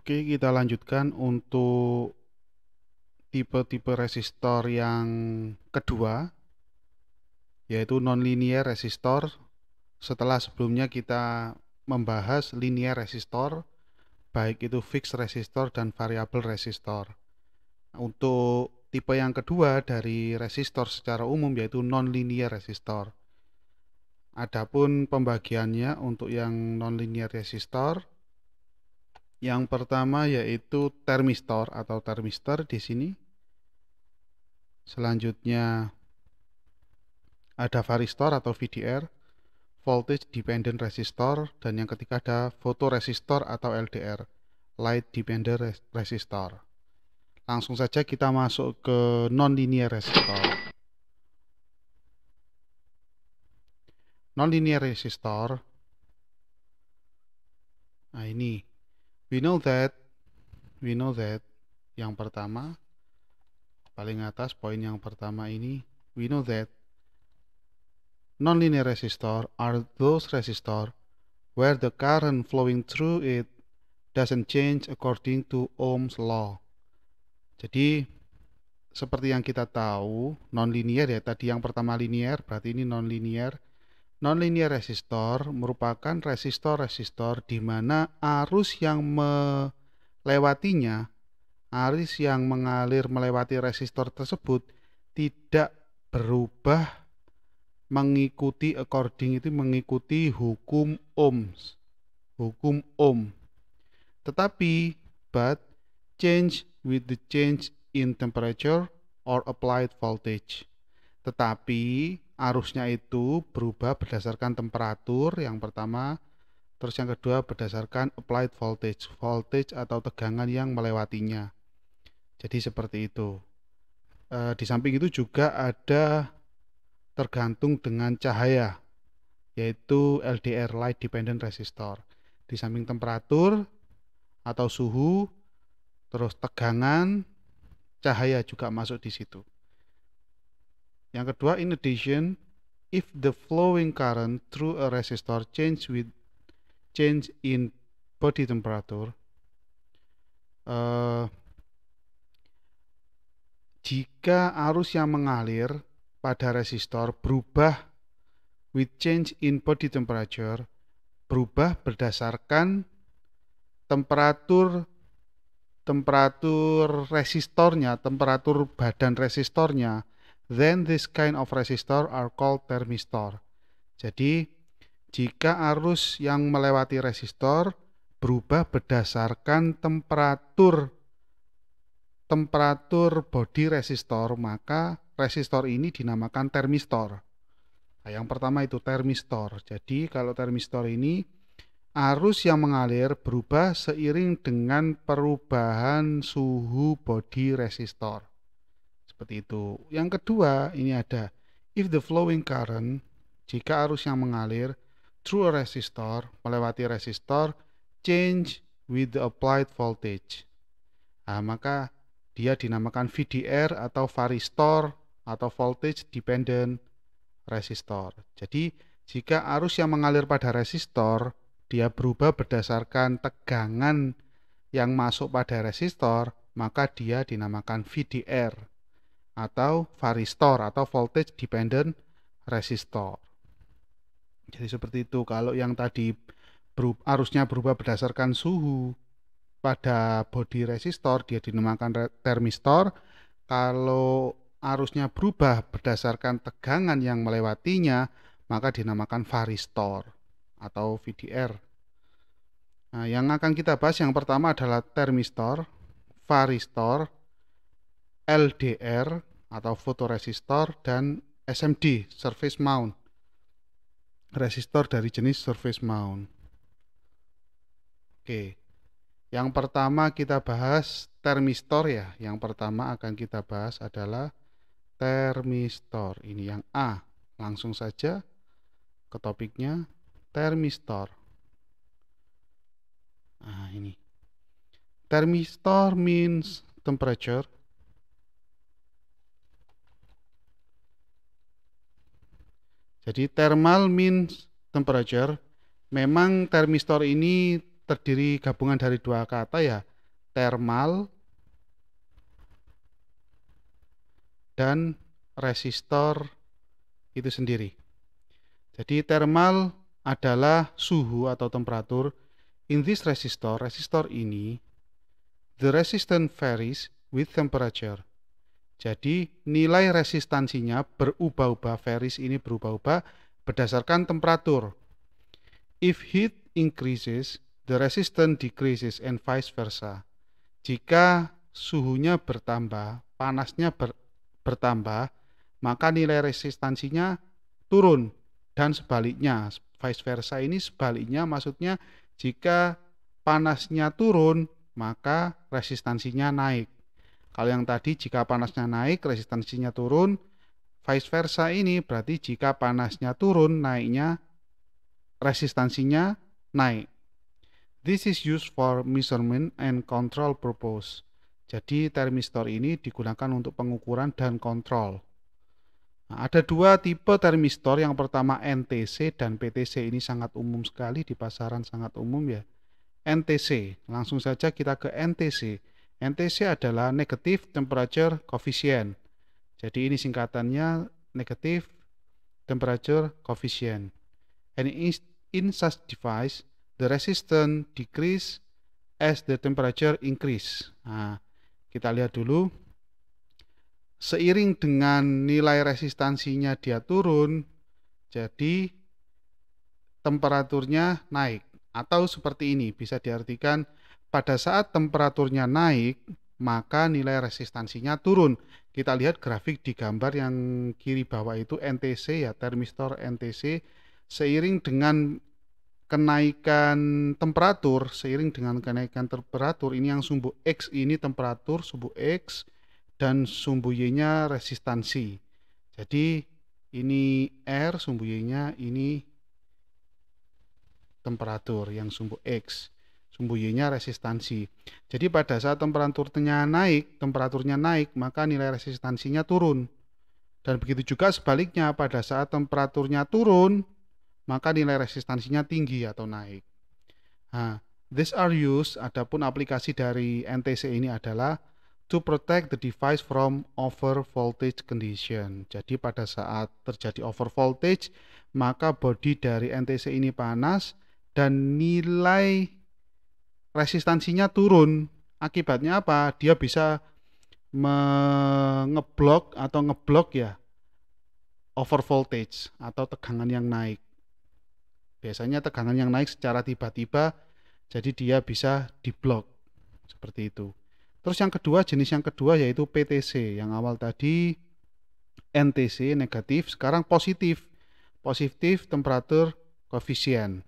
Oke, kita lanjutkan untuk tipe-tipe resistor yang kedua yaitu nonlinear resistor. Setelah sebelumnya kita membahas linear resistor baik itu fixed resistor dan variable resistor. Untuk tipe yang kedua dari resistor secara umum yaitu nonlinear resistor. Adapun pembagiannya untuk yang nonlinear resistor yang pertama yaitu termistor atau termistor di sini. Selanjutnya ada varistor atau VDR, voltage dependent resistor, dan yang ketiga ada fotoresistor atau LDR, light dependent resistor. Langsung saja kita masuk ke nonlinear resistor. Nonlinear resistor. Nah, ini we know that we know that yang pertama paling atas poin yang pertama ini we know that non-linear resistor are those resistor where the current flowing through it doesn't change according to Ohm's law. Jadi seperti yang kita tahu nonlinear ya tadi yang pertama linear berarti ini nonlinear Nonlinear resistor merupakan resistor-resistor di mana arus yang melewatinya, arus yang mengalir melewati resistor tersebut tidak berubah mengikuti according itu mengikuti hukum ohms. Hukum ohm. Tetapi but change with the change in temperature or applied voltage. Tetapi arusnya itu berubah berdasarkan temperatur yang pertama terus yang kedua berdasarkan applied voltage voltage atau tegangan yang melewatinya jadi seperti itu e, di samping itu juga ada tergantung dengan cahaya yaitu LDR light dependent resistor di samping temperatur atau suhu terus tegangan cahaya juga masuk di situ yang kedua, in addition, if the flowing current through a resistor change with change in body temperature, uh, jika arus yang mengalir pada resistor berubah with change in body temperature, berubah berdasarkan temperatur temperatur resistornya, temperatur badan resistornya, then this kind of resistor are called thermistor. Jadi, jika arus yang melewati resistor berubah berdasarkan temperatur temperatur body resistor, maka resistor ini dinamakan termistor. Nah, yang pertama itu termistor. Jadi kalau termistor ini arus yang mengalir berubah seiring dengan perubahan suhu body resistor seperti itu. Yang kedua, ini ada if the flowing current jika arus yang mengalir through a resistor melewati resistor change with the applied voltage. Nah, maka dia dinamakan VDR atau varistor atau voltage dependent resistor. Jadi, jika arus yang mengalir pada resistor dia berubah berdasarkan tegangan yang masuk pada resistor, maka dia dinamakan VDR atau varistor atau voltage dependent resistor. Jadi seperti itu. Kalau yang tadi berub, arusnya berubah berdasarkan suhu pada body resistor dia dinamakan termistor. Kalau arusnya berubah berdasarkan tegangan yang melewatinya maka dinamakan varistor atau VDR. Nah, yang akan kita bahas yang pertama adalah termistor, varistor, LDR, atau fotoresistor dan SMD surface mount resistor dari jenis surface mount oke yang pertama kita bahas termistor ya yang pertama akan kita bahas adalah termistor ini yang A langsung saja ke topiknya termistor nah ini termistor means temperature Jadi thermal means temperature. Memang termistor ini terdiri gabungan dari dua kata ya, thermal dan resistor itu sendiri. Jadi thermal adalah suhu atau temperatur. In this resistor, resistor ini, the resistance varies with temperature. Jadi nilai resistansinya berubah-ubah, Feris ini berubah-ubah berdasarkan temperatur. If heat increases, the resistance decreases and vice versa. Jika suhunya bertambah, panasnya ber, bertambah, maka nilai resistansinya turun dan sebaliknya. Vice versa ini sebaliknya maksudnya jika panasnya turun, maka resistansinya naik. Kalau yang tadi jika panasnya naik, resistensinya turun. Vice versa ini berarti jika panasnya turun, naiknya resistansinya naik. This is used for measurement and control purpose. Jadi termistor ini digunakan untuk pengukuran dan kontrol. Nah, ada dua tipe termistor, yang pertama NTC dan PTC ini sangat umum sekali di pasaran sangat umum ya. NTC, langsung saja kita ke NTC. NTC adalah negative temperature coefficient. Jadi ini singkatannya negative temperature coefficient. And in such device, the resistance decrease as the temperature increase. Nah, kita lihat dulu. Seiring dengan nilai resistansinya dia turun, jadi temperaturnya naik. Atau seperti ini, bisa diartikan pada saat temperaturnya naik, maka nilai resistansinya turun. Kita lihat grafik di gambar yang kiri bawah itu NTC ya, termistor NTC seiring dengan kenaikan temperatur, seiring dengan kenaikan temperatur ini yang sumbu X ini temperatur, sumbu X dan sumbu Y-nya resistansi. Jadi ini R sumbu Y-nya, ini temperatur yang sumbu X sembunyinya resistansi. Jadi pada saat temperaturnya naik, temperaturnya naik, maka nilai resistansinya turun. Dan begitu juga sebaliknya, pada saat temperaturnya turun, maka nilai resistansinya tinggi atau naik. Nah, these are used, adapun aplikasi dari NTC ini adalah to protect the device from over voltage condition. Jadi pada saat terjadi over voltage, maka body dari NTC ini panas dan nilai resistansinya turun. Akibatnya apa? Dia bisa mengeblok atau ngeblok ya over voltage atau tegangan yang naik. Biasanya tegangan yang naik secara tiba-tiba jadi dia bisa diblok seperti itu. Terus yang kedua jenis yang kedua yaitu PTC yang awal tadi NTC negatif sekarang positif. Positif temperatur koefisien.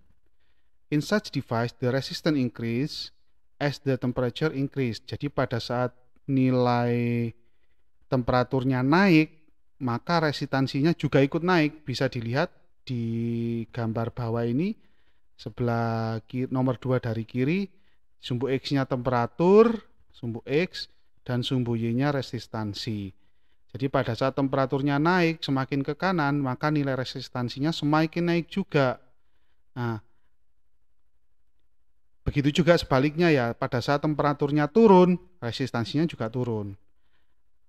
In such device, the resistance increase as the temperature increase. Jadi pada saat nilai temperaturnya naik, maka resistansinya juga ikut naik. Bisa dilihat di gambar bawah ini sebelah kiri, nomor 2 dari kiri sumbu X-nya temperatur, sumbu X dan sumbu Y-nya resistansi. Jadi pada saat temperaturnya naik semakin ke kanan, maka nilai resistansinya semakin naik juga. Nah, Begitu juga sebaliknya ya, pada saat temperaturnya turun, resistansinya juga turun.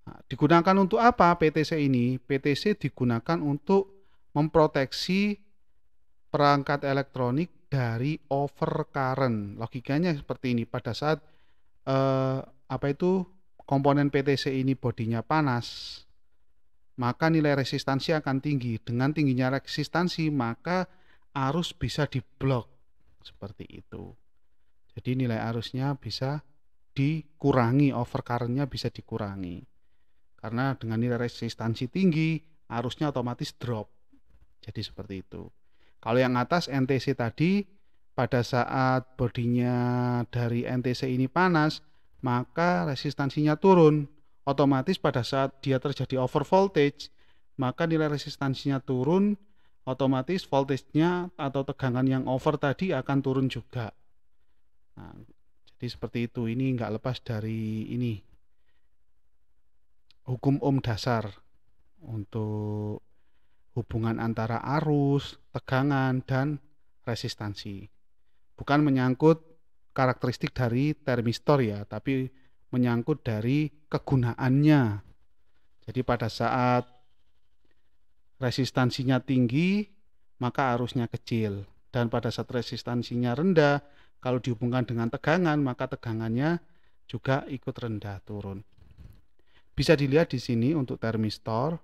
Nah, digunakan untuk apa PTC ini? PTC digunakan untuk memproteksi perangkat elektronik dari overcurrent. Logikanya seperti ini, pada saat eh, apa itu komponen PTC ini bodinya panas, maka nilai resistansi akan tinggi. Dengan tingginya resistansi, maka arus bisa diblok. Seperti itu. Jadi nilai arusnya bisa dikurangi, overcurrentnya bisa dikurangi. Karena dengan nilai resistansi tinggi, arusnya otomatis drop. Jadi seperti itu. Kalau yang atas NTC tadi, pada saat bodinya dari NTC ini panas, maka resistansinya turun. Otomatis pada saat dia terjadi over voltage, maka nilai resistansinya turun, otomatis voltage-nya atau tegangan yang over tadi akan turun juga nah, jadi seperti itu ini nggak lepas dari ini hukum om dasar untuk hubungan antara arus, tegangan, dan resistansi. Bukan menyangkut karakteristik dari termistor ya, tapi menyangkut dari kegunaannya. Jadi pada saat resistansinya tinggi, maka arusnya kecil. Dan pada saat resistansinya rendah, kalau dihubungkan dengan tegangan, maka tegangannya juga ikut rendah turun. Bisa dilihat di sini untuk termistor.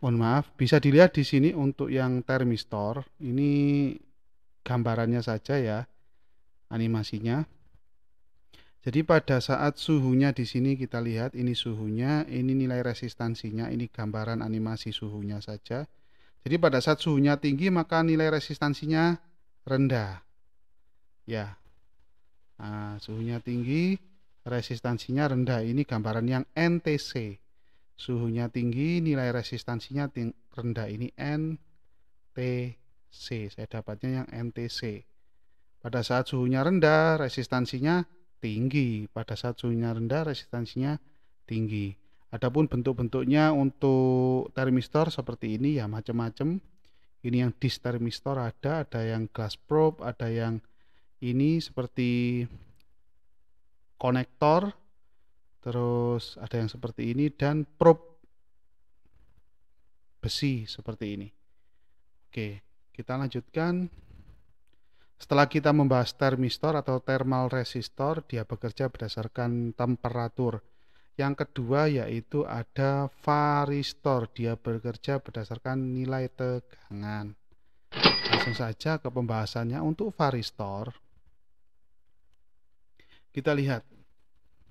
Mohon maaf, bisa dilihat di sini untuk yang termistor. Ini gambarannya saja ya animasinya. Jadi pada saat suhunya di sini kita lihat ini suhunya, ini nilai resistansinya, ini gambaran animasi suhunya saja. Jadi pada saat suhunya tinggi maka nilai resistansinya rendah. Ya. Nah, suhunya tinggi, resistansinya rendah. Ini gambaran yang NTC. Suhunya tinggi, nilai resistansinya ting rendah. Ini NTC. C. Saya dapatnya yang NTC. Pada saat suhunya rendah, resistansinya tinggi. Pada saat suhunya rendah, resistansinya tinggi. Adapun bentuk-bentuknya untuk termistor seperti ini ya macam-macam. Ini yang dis termistor ada, ada yang glass probe, ada yang ini seperti konektor, terus ada yang seperti ini dan probe besi seperti ini. Oke kita lanjutkan setelah kita membahas termistor atau thermal resistor dia bekerja berdasarkan temperatur yang kedua yaitu ada varistor dia bekerja berdasarkan nilai tegangan langsung saja ke pembahasannya untuk varistor kita lihat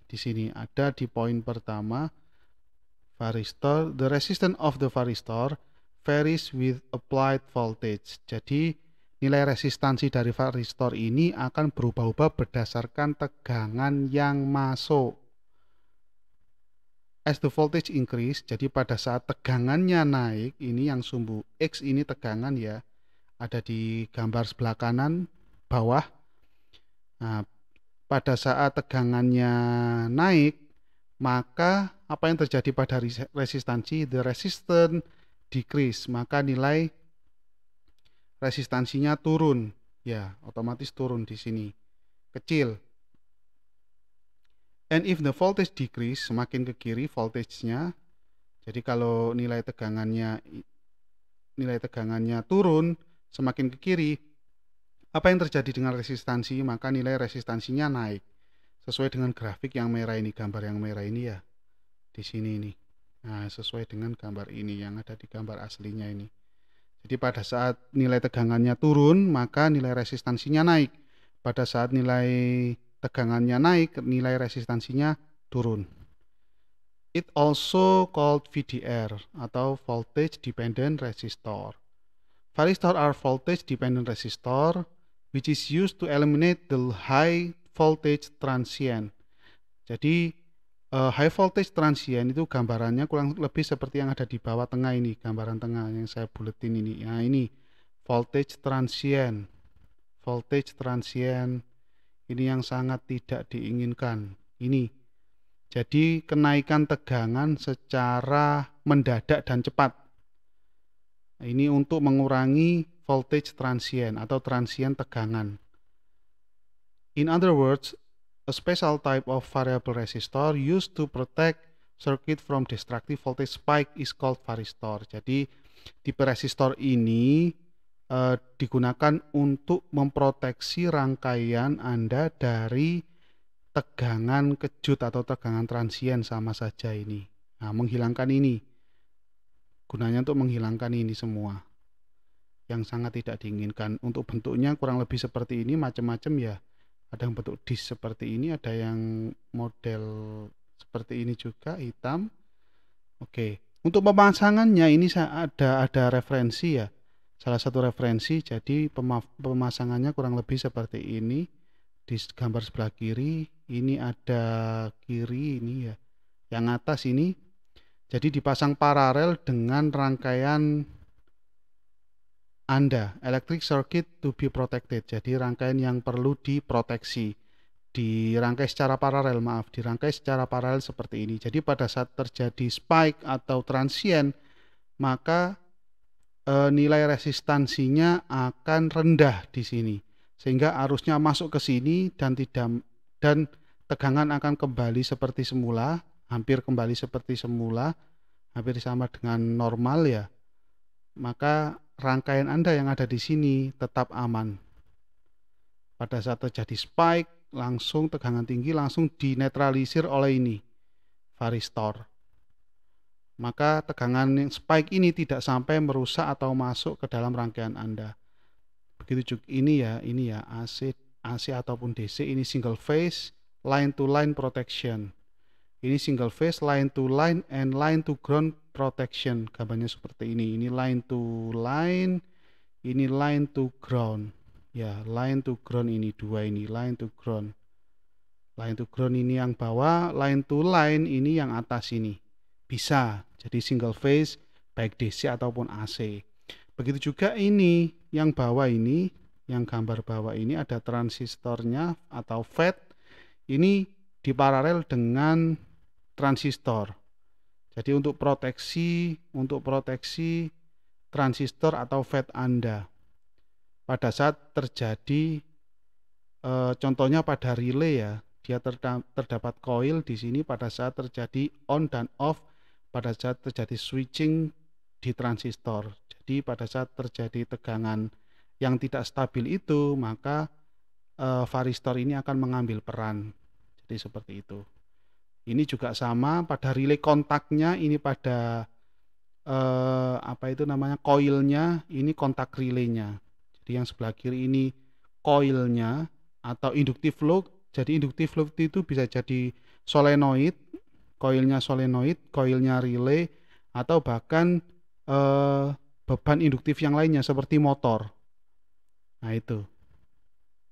di sini ada di poin pertama varistor the resistance of the varistor varies with applied voltage. Jadi nilai resistansi dari varistor ini akan berubah-ubah berdasarkan tegangan yang masuk. As the voltage increase, jadi pada saat tegangannya naik, ini yang sumbu X ini tegangan ya, ada di gambar sebelah kanan bawah. Nah, pada saat tegangannya naik, maka apa yang terjadi pada resistansi, the resistance decrease, maka nilai resistansinya turun. Ya, otomatis turun di sini. Kecil. And if the voltage decrease, semakin ke kiri voltage-nya. Jadi kalau nilai tegangannya nilai tegangannya turun, semakin ke kiri, apa yang terjadi dengan resistansi? Maka nilai resistansinya naik. Sesuai dengan grafik yang merah ini, gambar yang merah ini ya. Di sini ini. Nah, sesuai dengan gambar ini yang ada di gambar aslinya ini. Jadi pada saat nilai tegangannya turun, maka nilai resistansinya naik. Pada saat nilai tegangannya naik, nilai resistansinya turun. It also called VDR atau voltage dependent resistor. Varistor are voltage dependent resistor which is used to eliminate the high voltage transient. Jadi uh, high voltage transient itu gambarannya kurang lebih seperti yang ada di bawah tengah ini gambaran tengah yang saya buletin ini nah ini voltage transient voltage transient ini yang sangat tidak diinginkan ini jadi kenaikan tegangan secara mendadak dan cepat ini untuk mengurangi voltage transient atau transient tegangan in other words a special type of variable resistor used to protect circuit from destructive voltage spike is called varistor. Jadi tipe resistor ini uh, digunakan untuk memproteksi rangkaian Anda dari tegangan kejut atau tegangan transien sama saja ini. Nah, menghilangkan ini. Gunanya untuk menghilangkan ini semua yang sangat tidak diinginkan. Untuk bentuknya kurang lebih seperti ini macam-macam ya ada yang bentuk disk seperti ini ada yang model seperti ini juga hitam oke untuk pemasangannya ini ada ada referensi ya salah satu referensi jadi pemasangannya kurang lebih seperti ini di gambar sebelah kiri ini ada kiri ini ya yang atas ini jadi dipasang paralel dengan rangkaian anda, electric circuit to be protected. Jadi rangkaian yang perlu diproteksi. Dirangkai secara paralel, maaf, dirangkai secara paralel seperti ini. Jadi pada saat terjadi spike atau transient, maka e, nilai resistansinya akan rendah di sini. Sehingga arusnya masuk ke sini dan tidak dan tegangan akan kembali seperti semula, hampir kembali seperti semula, hampir sama dengan normal ya. Maka rangkaian Anda yang ada di sini tetap aman. Pada saat terjadi spike, langsung tegangan tinggi langsung dinetralisir oleh ini, varistor. Maka tegangan yang spike ini tidak sampai merusak atau masuk ke dalam rangkaian Anda. Begitu juga ini ya, ini ya AC, AC ataupun DC ini single phase line to line protection. Ini single phase line to line and line to ground protection gambarnya seperti ini ini line to line ini line to ground ya line to ground ini dua ini line to ground line to ground ini yang bawah line to line ini yang atas ini bisa jadi single phase baik DC ataupun AC begitu juga ini yang bawah ini yang gambar bawah ini ada transistornya atau FET ini diparalel dengan transistor jadi untuk proteksi untuk proteksi transistor atau FET Anda pada saat terjadi e, contohnya pada relay ya, dia terda terdapat coil di sini pada saat terjadi on dan off pada saat terjadi switching di transistor. Jadi pada saat terjadi tegangan yang tidak stabil itu, maka e, varistor ini akan mengambil peran. Jadi seperti itu. Ini juga sama pada relay kontaknya, ini pada eh, apa itu namanya koilnya, ini kontak relaynya. Jadi yang sebelah kiri ini koilnya atau inductive load. Jadi inductive load itu bisa jadi solenoid, koilnya solenoid, koilnya relay atau bahkan eh, beban induktif yang lainnya seperti motor. Nah itu.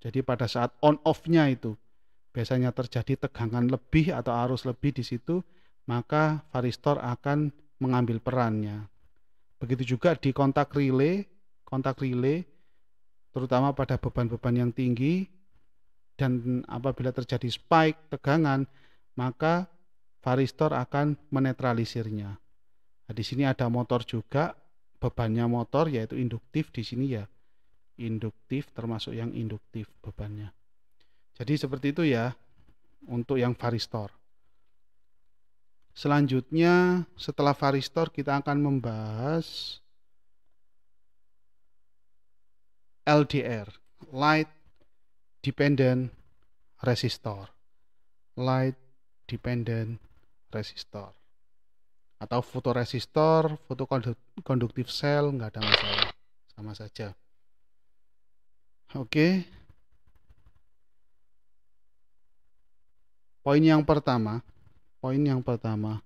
Jadi pada saat on off-nya itu biasanya terjadi tegangan lebih atau arus lebih di situ, maka varistor akan mengambil perannya. Begitu juga di kontak relay, kontak relay terutama pada beban-beban yang tinggi dan apabila terjadi spike tegangan, maka varistor akan menetralisirnya. Nah, di sini ada motor juga, bebannya motor yaitu induktif di sini ya. Induktif termasuk yang induktif bebannya. Jadi seperti itu ya untuk yang varistor. Selanjutnya setelah varistor kita akan membahas LDR, light dependent resistor. Light dependent resistor atau fotoresistor, fotokonduktif sel nggak ada masalah, sama saja. Oke, poin yang pertama poin yang pertama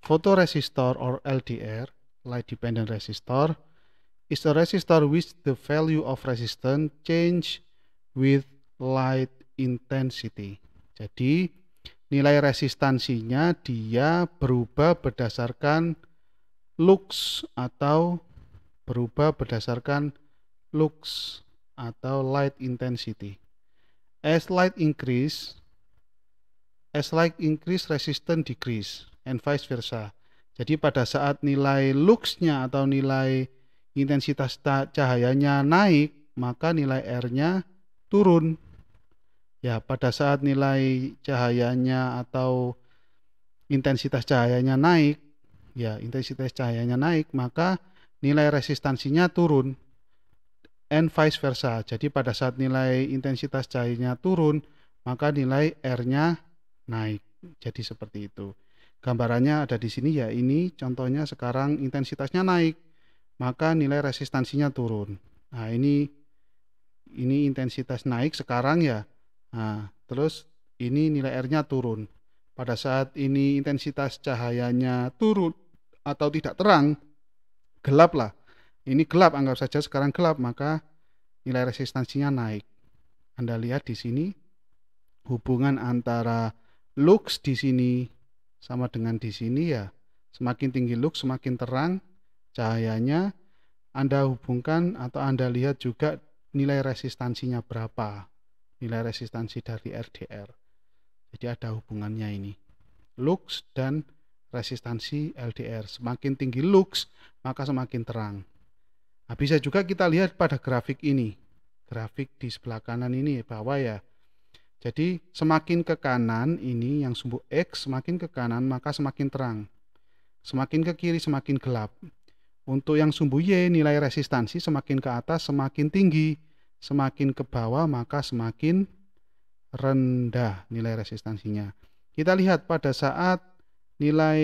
photoresistor or LDR light dependent resistor is a resistor which the value of resistance change with light intensity jadi nilai resistansinya dia berubah berdasarkan lux atau berubah berdasarkan lux atau light intensity as light increase as like increase resistance decrease and vice versa. Jadi pada saat nilai lux-nya atau nilai intensitas cahayanya naik, maka nilai R-nya turun. Ya, pada saat nilai cahayanya atau intensitas cahayanya naik, ya intensitas cahayanya naik, maka nilai resistansinya turun. And vice versa. Jadi pada saat nilai intensitas cahayanya turun, maka nilai R-nya naik. Hmm. Jadi seperti itu. Gambarannya ada di sini ya ini contohnya sekarang intensitasnya naik, maka nilai resistansinya turun. Nah, ini ini intensitas naik sekarang ya. Nah, terus ini nilai R-nya turun. Pada saat ini intensitas cahayanya turun atau tidak terang, gelap lah. Ini gelap, anggap saja sekarang gelap, maka nilai resistansinya naik. Anda lihat di sini hubungan antara lux di sini sama dengan di sini ya. Semakin tinggi lux semakin terang cahayanya. Anda hubungkan atau Anda lihat juga nilai resistansinya berapa. Nilai resistansi dari RDR. Jadi ada hubungannya ini. Lux dan resistansi LDR. Semakin tinggi lux, maka semakin terang. Nah, bisa juga kita lihat pada grafik ini. Grafik di sebelah kanan ini bawah ya. Jadi semakin ke kanan ini yang sumbu X semakin ke kanan maka semakin terang. Semakin ke kiri semakin gelap. Untuk yang sumbu Y nilai resistansi semakin ke atas semakin tinggi. Semakin ke bawah maka semakin rendah nilai resistansinya. Kita lihat pada saat nilai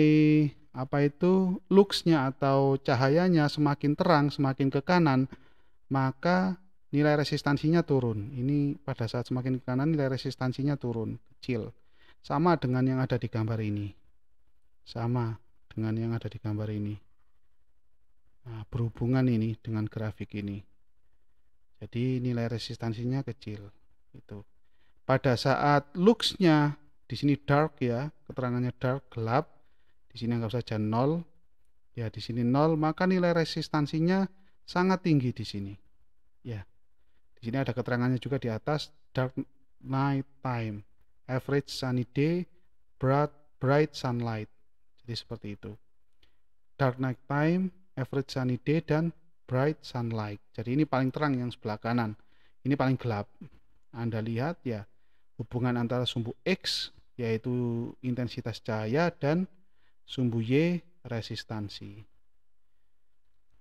apa itu luxnya atau cahayanya semakin terang semakin ke kanan maka nilai resistansinya turun. Ini pada saat semakin ke kanan nilai resistansinya turun, kecil. Sama dengan yang ada di gambar ini. Sama dengan yang ada di gambar ini. Nah, berhubungan ini dengan grafik ini. Jadi nilai resistansinya kecil. Itu. Pada saat looks-nya di sini dark ya, keterangannya dark gelap. Di sini anggap saja 0. Ya, di sini 0, maka nilai resistansinya sangat tinggi di sini. Ya. Di sini ada keterangannya juga di atas dark night time, average sunny day, bright, bright sunlight. Jadi seperti itu. Dark night time, average sunny day dan bright sunlight. Jadi ini paling terang yang sebelah kanan. Ini paling gelap. Anda lihat ya hubungan antara sumbu X yaitu intensitas cahaya dan sumbu Y resistansi.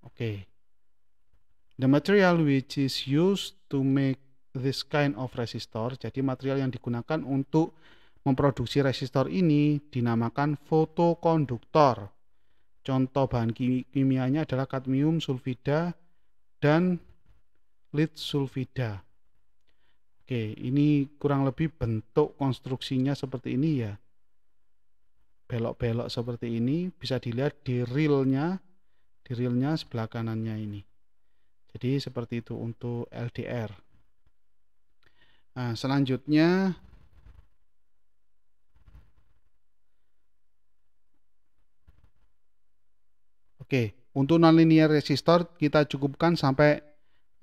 Oke. Okay. The material which is used to make this kind of resistor, jadi material yang digunakan untuk memproduksi resistor ini dinamakan fotokonduktor. Contoh bahan kimianya adalah kadmium sulfida dan lead sulfida. Oke, ini kurang lebih bentuk konstruksinya seperti ini ya. Belok-belok seperti ini bisa dilihat di reelnya, di reelnya sebelah kanannya ini. Jadi seperti itu untuk LDR. Nah, selanjutnya Oke, untuk nonlinear resistor kita cukupkan sampai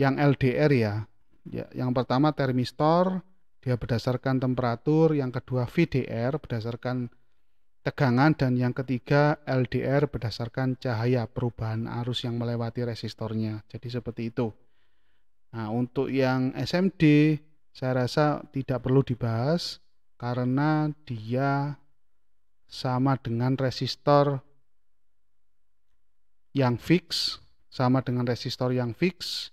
yang LDR ya. ya yang pertama termistor dia berdasarkan temperatur, yang kedua VDR berdasarkan tegangan dan yang ketiga LDR berdasarkan cahaya perubahan arus yang melewati resistornya. Jadi seperti itu. Nah, untuk yang SMD saya rasa tidak perlu dibahas karena dia sama dengan resistor yang fix, sama dengan resistor yang fix,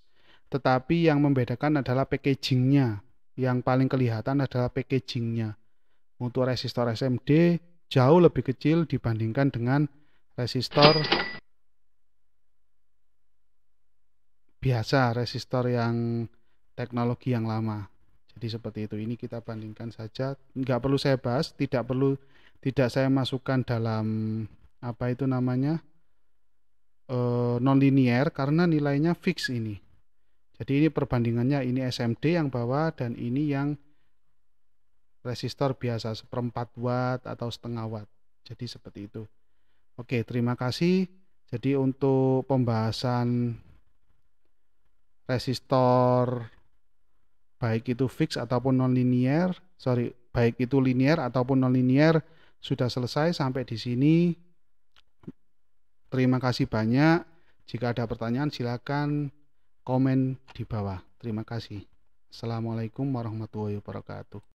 tetapi yang membedakan adalah packagingnya. Yang paling kelihatan adalah packagingnya. Untuk resistor SMD jauh lebih kecil dibandingkan dengan resistor biasa, resistor yang teknologi yang lama. Jadi seperti itu. Ini kita bandingkan saja, nggak perlu saya bahas, tidak perlu tidak saya masukkan dalam apa itu namanya e, eh, nonlinier karena nilainya fix ini. Jadi ini perbandingannya ini SMD yang bawah dan ini yang resistor biasa seperempat watt atau setengah watt jadi seperti itu oke terima kasih jadi untuk pembahasan resistor baik itu fix ataupun nonlinier sorry baik itu linear ataupun nonlinier sudah selesai sampai di sini terima kasih banyak jika ada pertanyaan silakan komen di bawah terima kasih Assalamualaikum warahmatullahi wabarakatuh